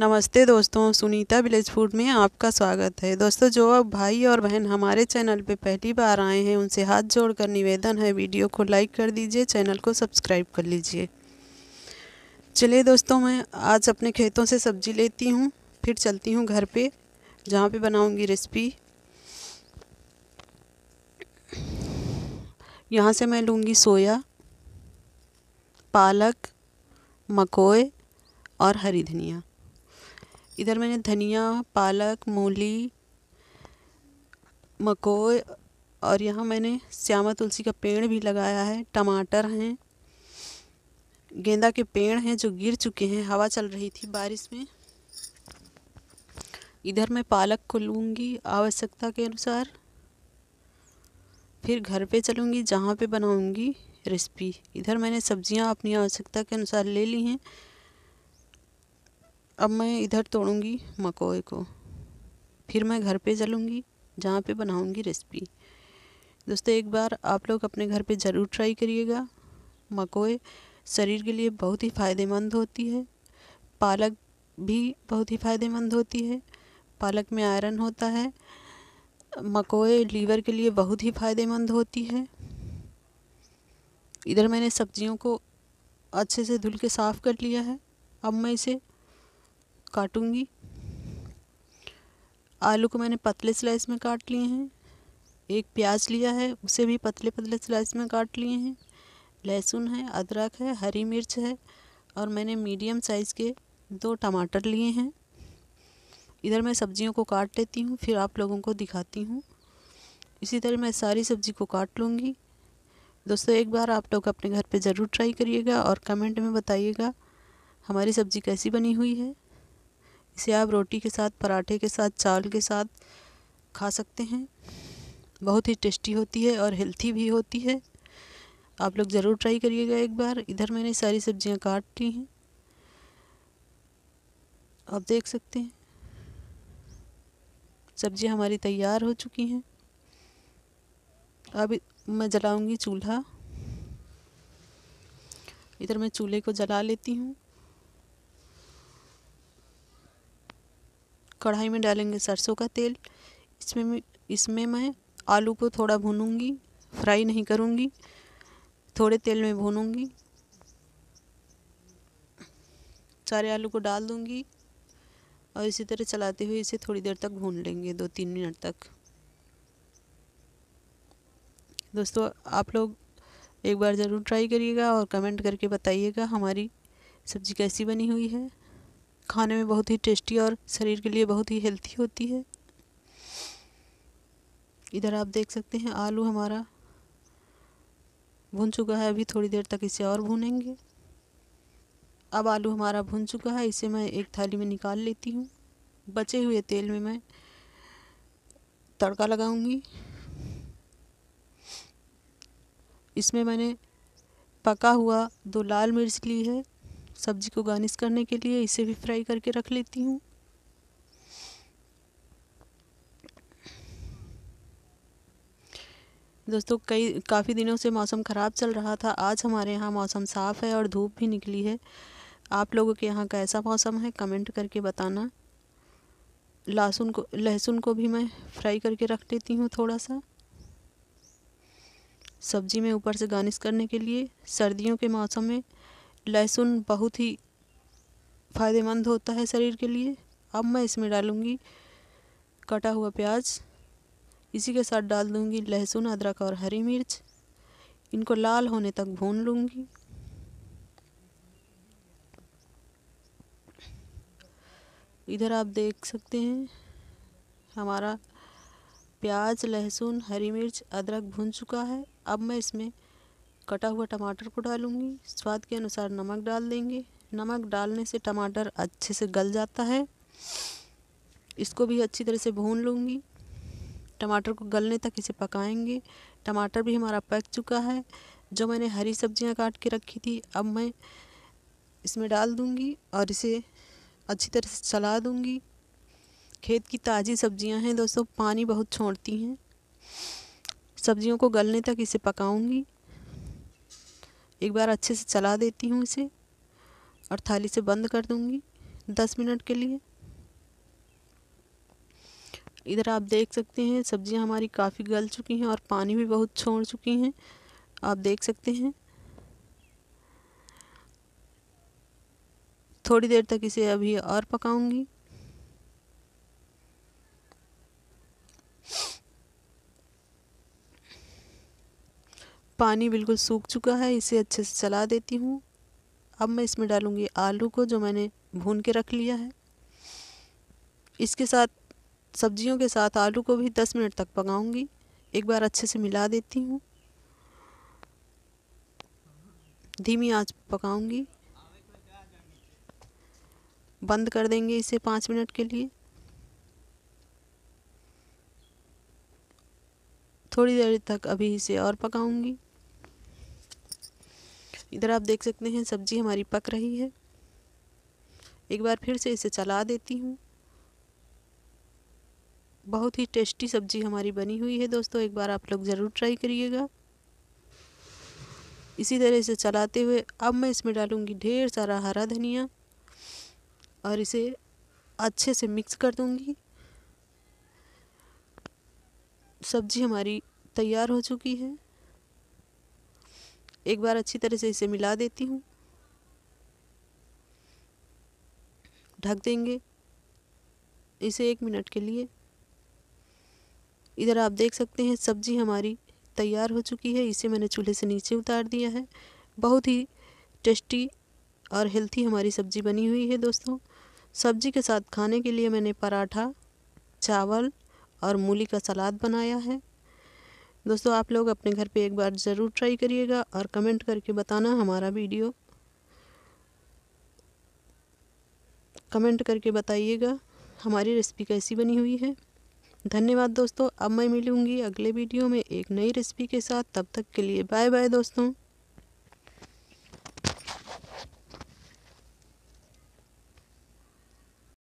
नमस्ते दोस्तों Sunita village food में आपका स्वागत है दोस्तों जो अब भाई और बहन हमारे चैनल पे पहली बार आए हैं उनसे हाथ जोड़कर निवेदन है वीडियो को लाइक कर दीजिए चैनल को सब्सक्राइब कर लीजिए चलिए दोस्तों मैं आज अपने खेतों से सब्जी लेती हूँ फिर चलती हूँ घर पे जहाँ पे बनाऊँगी रेसिपी यहाँ से मैं लूँगी सोया पालक मकोए और हरी धनिया इधर मैंने धनिया पालक मूली मकोई और यहाँ मैंने श्यामा तुलसी का पेड़ भी लगाया है टमाटर हैं गेंदा के पेड़ हैं जो गिर चुके हैं हवा चल रही थी बारिश में इधर मैं पालक को लूँगी आवश्यकता के अनुसार फिर घर पे चलूँगी जहाँ पे बनाऊँगी रेसिपी इधर मैंने सब्जियाँ अपनी आवश्यकता के अनुसार ले ली हैं अब मैं इधर तोड़ूँगी मकोए को फिर मैं घर पे चलूँगी जहाँ पे बनाऊँगी रेसिपी दोस्तों एक बार आप लोग अपने घर पे ज़रूर ट्राई करिएगा मकोए शरीर के लिए बहुत ही फ़ायदेमंद होती है पालक भी बहुत ही फ़ायदेमंद होती है पालक में आयरन होता है मकोए लीवर के लिए बहुत ही फ़ायदेमंद होती है इधर मैंने सब्जियों को अच्छे से धुल के साफ़ कर लिया है अब मैं इसे काटूँगी आलू को मैंने पतले स्लाइस में काट लिए हैं एक प्याज लिया है उसे भी पतले पतले स्लाइस में काट लिए हैं लहसुन है अदरक है हरी मिर्च है और मैंने मीडियम साइज़ के दो टमाटर लिए हैं इधर मैं सब्जियों को काट लेती हूँ फिर आप लोगों को दिखाती हूँ इसी तरह मैं सारी सब्ज़ी को काट लूँगी दोस्तों एक बार आप लोग अपने घर पे ज़रूर ट्राई करिएगा और कमेंट में बताइएगा हमारी सब्ज़ी कैसी बनी हुई है इसे आप रोटी के साथ पराठे के साथ चावल के साथ खा सकते हैं बहुत ही टेस्टी होती है और हेल्थी भी होती है आप लोग ज़रूर ट्राई करिएगा एक बार इधर मैंने सारी सब्जियां काट ली हैं आप देख सकते हैं सब्जियां हमारी तैयार हो चुकी हैं अब मैं जलाऊंगी चूल्हा इधर मैं चूल्हे को जला लेती हूँ कढ़ाई में डालेंगे सरसों का तेल इसमें इसमें मैं आलू को थोड़ा भूनूंगी फ्राई नहीं करूंगी थोड़े तेल में भूनूंगी सारे आलू को डाल दूंगी और इसी तरह चलाते हुए इसे थोड़ी देर तक भून लेंगे दो तीन मिनट तक दोस्तों आप लोग एक बार ज़रूर ट्राई करिएगा और कमेंट करके बताइएगा हमारी सब्ज़ी कैसी बनी हुई है खाने में बहुत ही टेस्टी और शरीर के लिए बहुत ही हेल्थी होती है इधर आप देख सकते हैं आलू हमारा भुन चुका है अभी थोड़ी देर तक इसे और भूनेंगे अब आलू हमारा भुन चुका है इसे मैं एक थाली में निकाल लेती हूँ बचे हुए तेल में मैं तड़का लगाऊंगी इसमें मैंने पका हुआ दो लाल मिर्च ली है सब्जी को गार्निश करने के लिए इसे भी फ्राई करके रख लेती हूँ दोस्तों कई काफ़ी दिनों से मौसम ख़राब चल रहा था आज हमारे यहाँ मौसम साफ़ है और धूप भी निकली है आप लोगों के यहाँ कैसा मौसम है कमेंट करके बताना लहसुन को लहसुन को भी मैं फ्राई करके रख लेती हूँ थोड़ा सा सब्ज़ी में ऊपर से गार्निश करने के लिए सर्दियों के मौसम में लहसुन बहुत ही फ़ायदेमंद होता है शरीर के लिए अब मैं इसमें डालूँगी कटा हुआ प्याज इसी के साथ डाल दूँगी लहसुन अदरक और हरी मिर्च इनको लाल होने तक भून लूँगी इधर आप देख सकते हैं हमारा प्याज लहसुन हरी मिर्च अदरक भून चुका है अब मैं इसमें कटा हुआ टमाटर को डालूंगी स्वाद के अनुसार नमक डाल देंगे नमक डालने से टमाटर अच्छे से गल जाता है इसको भी अच्छी तरह से भून लूँगी टमाटर को गलने तक इसे पकाएंगे टमाटर भी हमारा पक चुका है जो मैंने हरी सब्जियां काट के रखी थी अब मैं इसमें डाल दूँगी और इसे अच्छी तरह से चला दूँगी खेत की ताज़ी सब्जियां हैं दोस्तों पानी बहुत छोड़ती हैं सब्जियों को गलने तक इसे पकाऊंगी एक बार अच्छे से चला देती हूँ इसे और थाली से बंद कर दूँगी दस मिनट के लिए इधर आप देख सकते हैं सब्ज़ियाँ हमारी काफ़ी गल चुकी हैं और पानी भी बहुत छोड़ चुकी हैं आप देख सकते हैं थोड़ी देर तक इसे अभी और पकाऊंगी पानी बिल्कुल सूख चुका है इसे अच्छे से चला देती हूँ अब मैं इसमें डालूँगी आलू को जो मैंने भून के रख लिया है इसके साथ सब्जियों के साथ आलू को भी दस मिनट तक पकाऊंगी एक बार अच्छे से मिला देती हूँ धीमी आंच पकाऊंगी बंद कर देंगे इसे पाँच मिनट के लिए थोड़ी देर तक अभी इसे और पकाऊंगी इधर आप देख सकते हैं सब्जी हमारी पक रही है एक बार फिर से इसे चला देती हूँ बहुत ही टेस्टी सब्जी हमारी बनी हुई है दोस्तों एक बार आप लोग ज़रूर ट्राई करिएगा इसी तरह से चलाते हुए अब मैं इसमें डालूँगी ढेर सारा हरा धनिया और इसे अच्छे से मिक्स कर दूँगी सब्जी हमारी तैयार हो चुकी है एक बार अच्छी तरह से इसे मिला देती हूँ ढक देंगे इसे एक मिनट के लिए इधर आप देख सकते हैं सब्जी हमारी तैयार हो चुकी है इसे मैंने चूल्हे से नीचे उतार दिया है बहुत ही टेस्टी और हेल्थी हमारी सब्जी बनी हुई है दोस्तों सब्जी के साथ खाने के लिए मैंने पराठा चावल और मूली का सलाद बनाया है दोस्तों आप लोग अपने घर पे एक बार ज़रूर ट्राई करिएगा और कमेंट करके बताना हमारा वीडियो कमेंट करके बताइएगा हमारी रेसिपी कैसी बनी हुई है धन्यवाद दोस्तों अब मैं मिलूँगी अगले वीडियो में एक नई रेसिपी के साथ तब तक के लिए बाय बाय दोस्तों